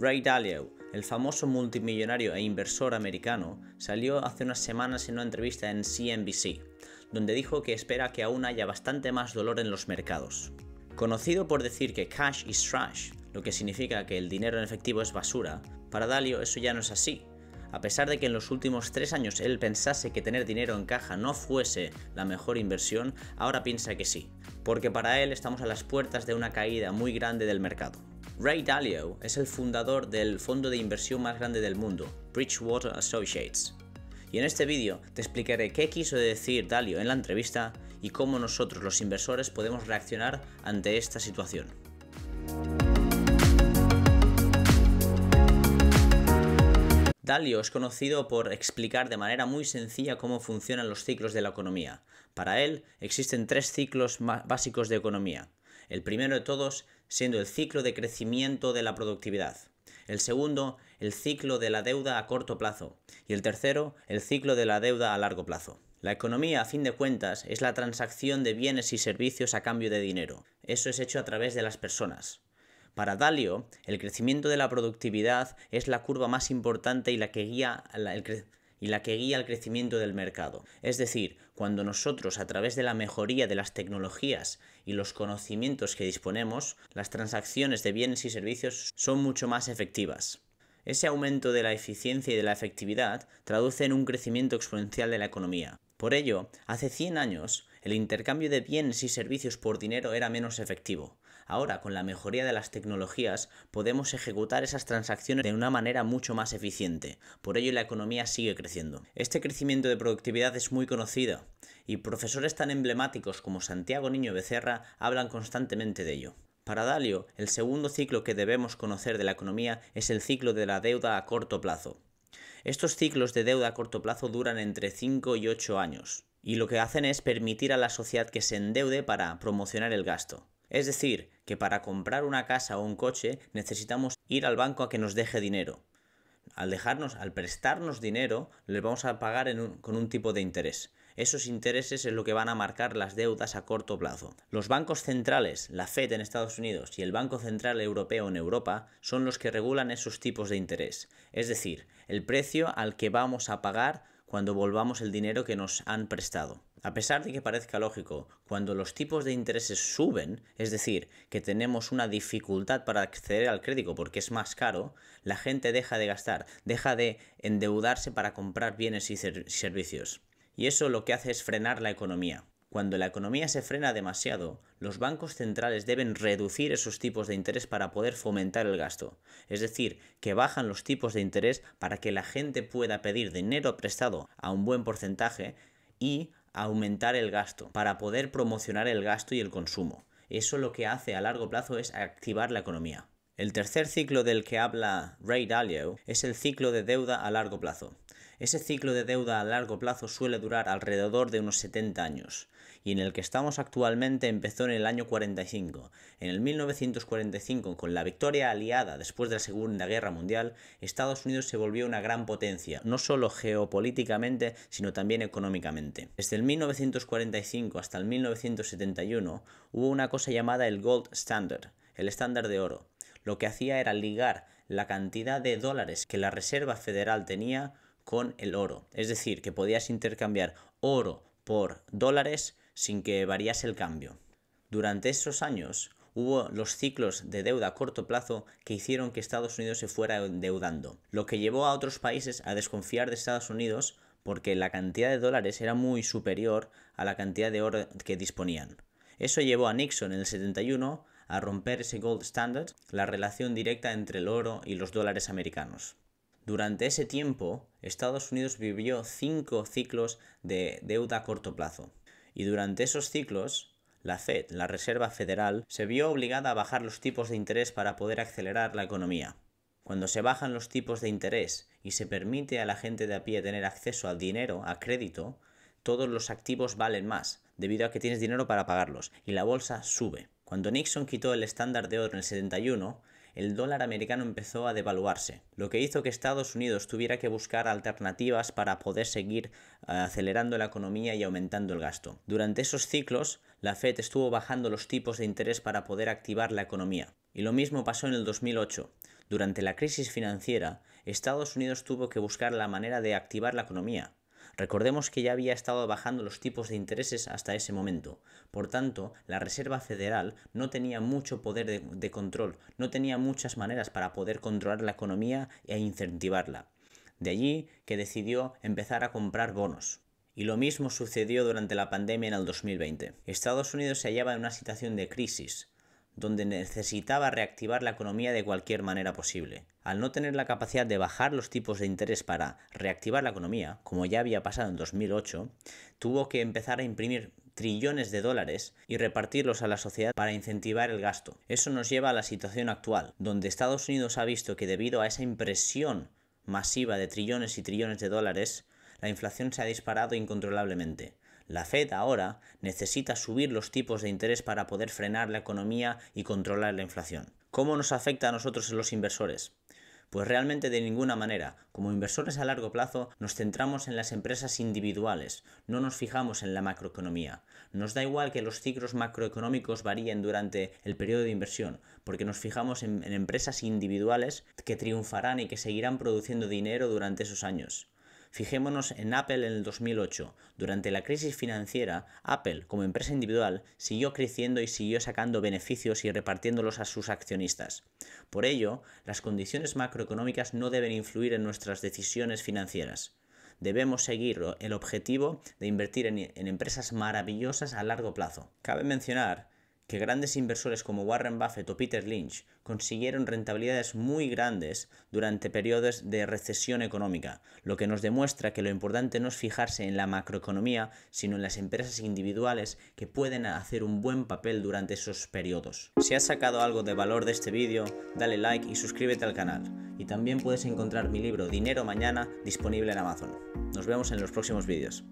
Ray Dalio, el famoso multimillonario e inversor americano, salió hace unas semanas en una entrevista en CNBC, donde dijo que espera que aún haya bastante más dolor en los mercados. Conocido por decir que cash is trash, lo que significa que el dinero en efectivo es basura, para Dalio eso ya no es así. A pesar de que en los últimos tres años él pensase que tener dinero en caja no fuese la mejor inversión, ahora piensa que sí, porque para él estamos a las puertas de una caída muy grande del mercado. Ray Dalio es el fundador del fondo de inversión más grande del mundo, Bridgewater Associates. Y en este vídeo te explicaré qué quiso decir Dalio en la entrevista y cómo nosotros los inversores podemos reaccionar ante esta situación. Dalio es conocido por explicar de manera muy sencilla cómo funcionan los ciclos de la economía. Para él existen tres ciclos básicos de economía. El primero de todos siendo el ciclo de crecimiento de la productividad. El segundo, el ciclo de la deuda a corto plazo. Y el tercero, el ciclo de la deuda a largo plazo. La economía, a fin de cuentas, es la transacción de bienes y servicios a cambio de dinero. Eso es hecho a través de las personas. Para Dalio, el crecimiento de la productividad es la curva más importante y la que guía el y la que guía el crecimiento del mercado. Es decir, cuando nosotros a través de la mejoría de las tecnologías y los conocimientos que disponemos, las transacciones de bienes y servicios son mucho más efectivas. Ese aumento de la eficiencia y de la efectividad traduce en un crecimiento exponencial de la economía. Por ello, hace 100 años, el intercambio de bienes y servicios por dinero era menos efectivo. Ahora, con la mejoría de las tecnologías, podemos ejecutar esas transacciones de una manera mucho más eficiente. Por ello, la economía sigue creciendo. Este crecimiento de productividad es muy conocido y profesores tan emblemáticos como Santiago Niño Becerra hablan constantemente de ello. Para Dalio, el segundo ciclo que debemos conocer de la economía es el ciclo de la deuda a corto plazo. Estos ciclos de deuda a corto plazo duran entre 5 y 8 años, y lo que hacen es permitir a la sociedad que se endeude para promocionar el gasto. Es decir, que para comprar una casa o un coche necesitamos ir al banco a que nos deje dinero. Al dejarnos, al prestarnos dinero, le vamos a pagar con un tipo de interés. Esos intereses es lo que van a marcar las deudas a corto plazo. Los bancos centrales, la Fed en Estados Unidos y el Banco Central Europeo en Europa, son los que regulan esos tipos de interés, es decir, el precio al que vamos a pagar cuando volvamos el dinero que nos han prestado. A pesar de que parezca lógico, cuando los tipos de intereses suben, es decir, que tenemos una dificultad para acceder al crédito porque es más caro, la gente deja de gastar, deja de endeudarse para comprar bienes y servicios. Y eso lo que hace es frenar la economía. Cuando la economía se frena demasiado, los bancos centrales deben reducir esos tipos de interés para poder fomentar el gasto. Es decir, que bajan los tipos de interés para que la gente pueda pedir dinero prestado a un buen porcentaje y aumentar el gasto, para poder promocionar el gasto y el consumo. Eso lo que hace a largo plazo es activar la economía. El tercer ciclo del que habla Ray Dalio es el ciclo de deuda a largo plazo. Ese ciclo de deuda a largo plazo suele durar alrededor de unos 70 años, y en el que estamos actualmente empezó en el año 45. En el 1945, con la victoria aliada después de la Segunda Guerra Mundial, Estados Unidos se volvió una gran potencia, no solo geopolíticamente, sino también económicamente. Desde el 1945 hasta el 1971 hubo una cosa llamada el Gold Standard, el estándar de oro. Lo que hacía era ligar la cantidad de dólares que la Reserva Federal tenía con el oro. Es decir, que podías intercambiar oro por dólares sin que variase el cambio. Durante esos años hubo los ciclos de deuda a corto plazo que hicieron que Estados Unidos se fuera endeudando, lo que llevó a otros países a desconfiar de Estados Unidos porque la cantidad de dólares era muy superior a la cantidad de oro que disponían. Eso llevó a Nixon en el 71 a romper ese gold standard, la relación directa entre el oro y los dólares americanos. Durante ese tiempo, Estados Unidos vivió cinco ciclos de deuda a corto plazo. Y durante esos ciclos, la Fed, la Reserva Federal, se vio obligada a bajar los tipos de interés para poder acelerar la economía. Cuando se bajan los tipos de interés y se permite a la gente de a pie tener acceso al dinero, a crédito, todos los activos valen más, debido a que tienes dinero para pagarlos, y la bolsa sube. Cuando Nixon quitó el estándar de oro en el 71, el dólar americano empezó a devaluarse, lo que hizo que Estados Unidos tuviera que buscar alternativas para poder seguir eh, acelerando la economía y aumentando el gasto. Durante esos ciclos, la Fed estuvo bajando los tipos de interés para poder activar la economía. Y lo mismo pasó en el 2008. Durante la crisis financiera, Estados Unidos tuvo que buscar la manera de activar la economía, Recordemos que ya había estado bajando los tipos de intereses hasta ese momento. Por tanto, la Reserva Federal no tenía mucho poder de, control, no tenía muchas maneras para poder controlar la economía e incentivarla. De allí que decidió empezar a comprar bonos. Y lo mismo sucedió durante la pandemia en el 2020. Estados Unidos se hallaba en una situación de crisis donde necesitaba reactivar la economía de cualquier manera posible. Al no tener la capacidad de bajar los tipos de interés para reactivar la economía, como ya había pasado en 2008, tuvo que empezar a imprimir trillones de dólares y repartirlos a la sociedad para incentivar el gasto. Eso nos lleva a la situación actual, donde Estados Unidos ha visto que debido a esa impresión masiva de trillones y trillones de dólares, la inflación se ha disparado incontrolablemente. La Fed ahora necesita subir los tipos de interés para poder frenar la economía y controlar la inflación. ¿Cómo nos afecta a nosotros los inversores? Pues realmente de ninguna manera. Como inversores a largo plazo nos centramos en las empresas individuales, no nos fijamos en la macroeconomía. Nos da igual que los ciclos macroeconómicos varíen durante el periodo de inversión, porque nos fijamos en, en empresas individuales que triunfarán y que seguirán produciendo dinero durante esos años. Fijémonos en Apple en el 2008. Durante la crisis financiera, Apple, como empresa individual, siguió creciendo y siguió sacando beneficios y repartiéndolos a sus accionistas. Por ello, las condiciones macroeconómicas no deben influir en nuestras decisiones financieras debemos seguir el objetivo de invertir en, empresas maravillosas a largo plazo. Cabe mencionar que grandes inversores como Warren Buffett o Peter Lynch consiguieron rentabilidades muy grandes durante periodos de recesión económica, lo que nos demuestra que lo importante no es fijarse en la macroeconomía, sino en las empresas individuales que pueden hacer un buen papel durante esos periodos. Si has sacado algo de valor de este vídeo, dale like y suscríbete al canal. Y también puedes encontrar mi libro Dinero Mañana disponible en Amazon. Nos vemos en los próximos vídeos.